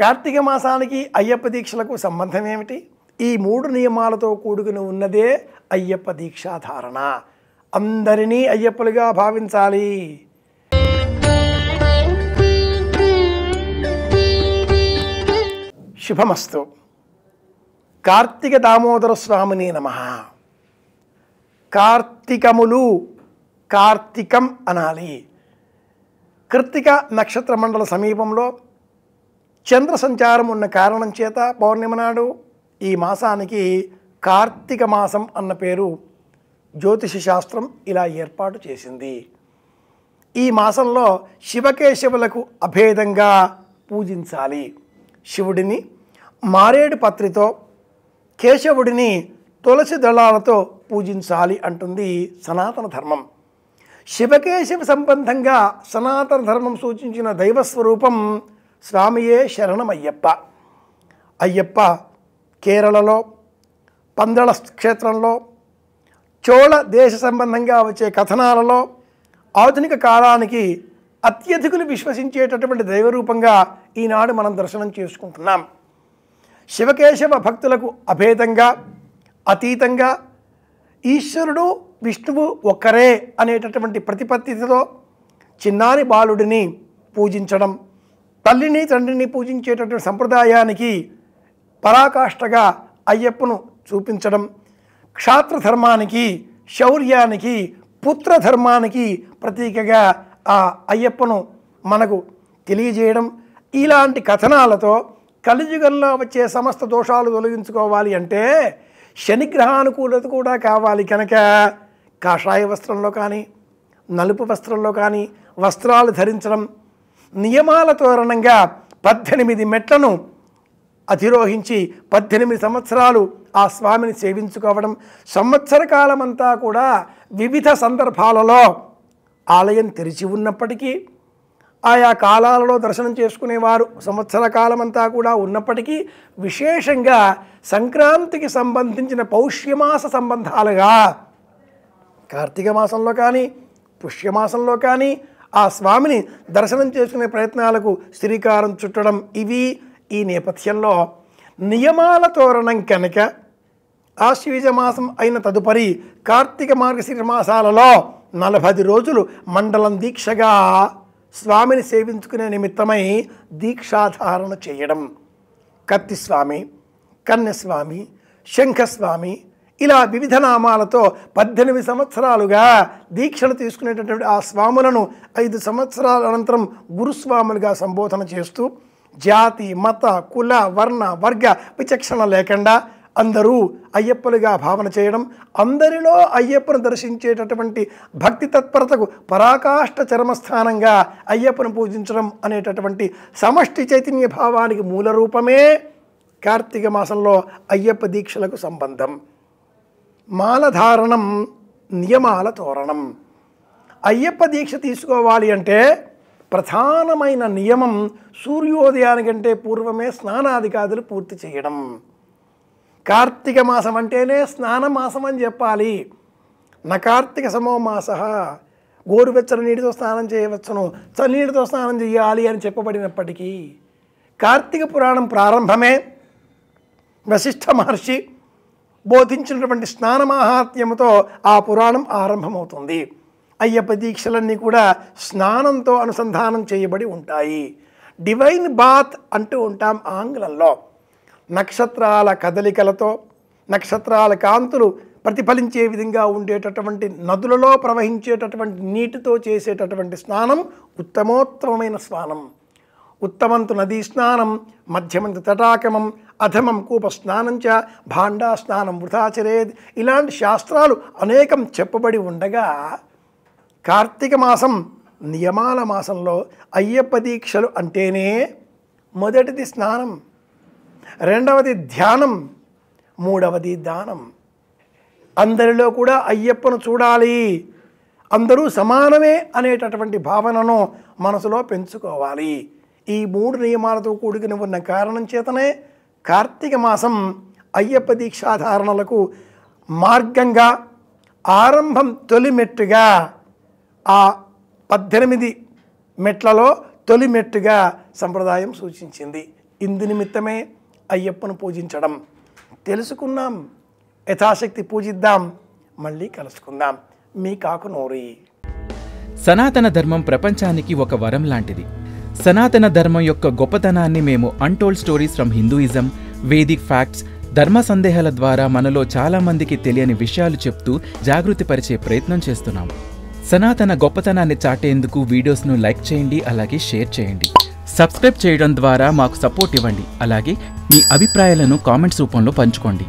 కార్తీక మాసానికి అయ్యప్ప దీక్షలకు సంబంధం ఏమిటి ఈ మూడు నియమాలతో కూడుకుని ఉన్నదే అయ్యప్ప దీక్షాధారణ అందరినీ అయ్యప్పలుగా భావించాలి శుభమస్తు కార్తీక దామోదర స్వామిని నమ కార్తీకములు కార్తీకం అనాలి కృత్తిక నక్షత్ర మండల సమీపంలో చంద్ర సంచారం ఉన్న కారణం చేత పౌర్ణిమ నాడు ఈ మాసానికి కార్తీక మాసం అన్న పేరు జ్యోతిష శాస్త్రం ఇలా ఏర్పాటు చేసింది ఈ మాసంలో శివకేశవులకు అభేదంగా పూజించాలి శివుడిని మారేడు పత్రితో కేశవుడిని తులసి దళాలతో పూజించాలి అంటుంది సనాతన ధర్మం శివకేశవ సంబంధంగా సనాతన ధర్మం సూచించిన దైవస్వరూపం స్వామియే శరణం అయ్యప్ప అయ్యప్ప కేరళలో పందళ క్షేత్రంలో చోళ దేశ సంబంధంగా వచ్చే కథనాలలో ఆధునిక కాలానికి అత్యధికులు విశ్వసించేటటువంటి దైవరూపంగా ఈనాడు మనం దర్శనం చేసుకుంటున్నాం శివకేశవ భక్తులకు అభేదంగా అతీతంగా ఈశ్వరుడు విష్ణువు ఒక్కరే అనేటటువంటి ప్రతిపత్తితో చిన్నారి బాలుడిని పూజించడం తల్లిని తండ్రిని పూజించేటటువంటి సంప్రదాయానికి పరాకాష్ఠగా అయ్యప్పను చూపించడం క్షాత్రధర్మానికి శౌర్యానికి పుత్రధర్మానికి ప్రతీకగా ఆ అయ్యప్పను మనకు తెలియజేయడం ఇలాంటి కథనాలతో కలియుగంలో వచ్చే సమస్త దోషాలు తొలగించుకోవాలి అంటే శనిగ్రహానుకూలత కూడా కావాలి కనుక కాషాయ వస్త్రంలో కానీ నలుపు వస్త్రంలో కానీ వస్త్రాలు ధరించడం నియమాల తోరణంగా పద్దెనిమిది మెట్లను అధిరోహించి పద్దెనిమిది సంవత్సరాలు ఆ స్వామిని సేవించుకోవడం సంవత్సర కాలమంతా కూడా వివిధ సందర్భాలలో ఆలయం తెరిచి ఉన్నప్పటికీ ఆయా కాలాలలో దర్శనం చేసుకునేవారు సంవత్సర కాలమంతా కూడా ఉన్నప్పటికీ విశేషంగా సంక్రాంతికి సంబంధించిన పౌష్యమాస సంబంధాలుగా కార్తీక మాసంలో కానీ పుష్యమాసంలో కానీ ఆ స్వామిని దర్శనం చేసుకునే ప్రయత్నాలకు శ్రీకారం చుట్టడం ఇవి ఈ నేపథ్యంలో నియమాల తోరణం కనుక మాసం అయిన తదుపరి కార్తీక మార్గశీర్ష మాసాలలో నలభై రోజులు మండలం దీక్షగా స్వామిని సేవించుకునే నిమిత్తమై దీక్షాధారణ చేయడం కత్తిస్వామి కన్యస్వామి శంఖస్వామి ఇలా వివిధ నామాలతో పద్దెనిమిది సంవత్సరాలుగా దీక్షలు తీసుకునేటటువంటి ఆ స్వాములను ఐదు సంవత్సరాల అనంతరం గురుస్వాములుగా సంబోధన చేస్తూ జాతి మత కుల వర్ణ వర్గ విచక్షణ లేకుండా అందరూ అయ్యప్పలుగా భావన చేయడం అందరిలో అయ్యప్పను దర్శించేటటువంటి భక్తి తత్పరతకు పరాకాష్ట చరమస్థానంగా అయ్యప్పను పూజించడం అనేటటువంటి సమష్టి చైతన్య భావానికి మూల రూపమే కార్తీక మాసంలో అయ్యప్ప దీక్షలకు సంబంధం మాలధారణం నియమాల తోరణం అయ్యప్ప దీక్ష తీసుకోవాలి అంటే ప్రధానమైన నియమం సూర్యోదయానికంటే పూర్వమే స్నానాధికారులు పూర్తి చేయడం కార్తీక మాసం అంటేనే స్నానమాసం అని చెప్పాలి నకార్తీక సమో మాస గోరువెచ్చని నీటితో స్నానం చేయవచ్చును చన్నీటితో స్నానం చేయాలి అని చెప్పబడినప్పటికీ కార్తీక పురాణం ప్రారంభమే వశిష్ఠ మహర్షి బోధించినటువంటి స్నానమాహాత్మ్యంతో ఆ పురాణం ఆరంభమవుతుంది అయ్యప్ప దీక్షలన్నీ కూడా స్నానంతో అనుసంధానం చేయబడి ఉంటాయి డివైన్ బాత్ అంటూ ఉంటాం ఆంగ్లంలో నక్షత్రాల కదలికలతో నక్షత్రాల కాంతులు ప్రతిఫలించే విధంగా ఉండేటటువంటి నదులలో ప్రవహించేటటువంటి నీటితో చేసేటటువంటి స్నానం ఉత్తమోత్తమైన స్నానం ఉత్తమంతు నదీ స్నానం మధ్యమంతు తటాకమం అధమం కూప స్నానంచ భాండా స్నానం వృథాచరేద్ ఇలాంటి శాస్త్రాలు అనేకం చెప్పబడి ఉండగా కార్తీక మాసం నియమాల మాసంలో అయ్యప్ప దీక్షలు అంటేనే మొదటిది స్నానం రెండవది ధ్యానం మూడవది దానం అందరిలో కూడా అయ్యప్పను చూడాలి అందరూ సమానమే అనేటటువంటి భావనను మనసులో పెంచుకోవాలి ఈ మూడు నియమాలతో కూడుకుని ఉన్న కారణం చేతనే కార్తీక మాసం అయ్యప్ప దీక్షాధారణలకు మార్గంగా ఆరంభం తొలి మెట్టుగా ఆ పద్దెనిమిది మెట్లలో తొలి మెట్టుగా సంప్రదాయం సూచించింది ఇందు నిమిత్తమే అయ్యప్పను పూజించడం తెలుసుకున్నాం యథాశక్తి పూజిద్దాం మళ్ళీ కలుసుకుందాం మీ కాకు నోరి సనాతన ధర్మం ప్రపంచానికి ఒక వరం లాంటిది సనాతన ధర్మం యొక్క గొప్పతనాన్ని మేము untold stories from Hinduism Vedic facts ధర్మ సందేహాల ద్వారా మనలో చాలామందికి తెలియని విషయాలు చెప్తూ జాగృతిపరిచే ప్రయత్నం చేస్తున్నాము సనాతన గొప్పతనాన్ని చాటేందుకు వీడియోస్ను లైక్ చేయండి అలాగే షేర్ చేయండి సబ్స్క్రైబ్ చేయడం ద్వారా మాకు సపోర్ట్ ఇవ్వండి అలాగే మీ అభిప్రాయాలను కామెంట్స్ రూపంలో పంచుకోండి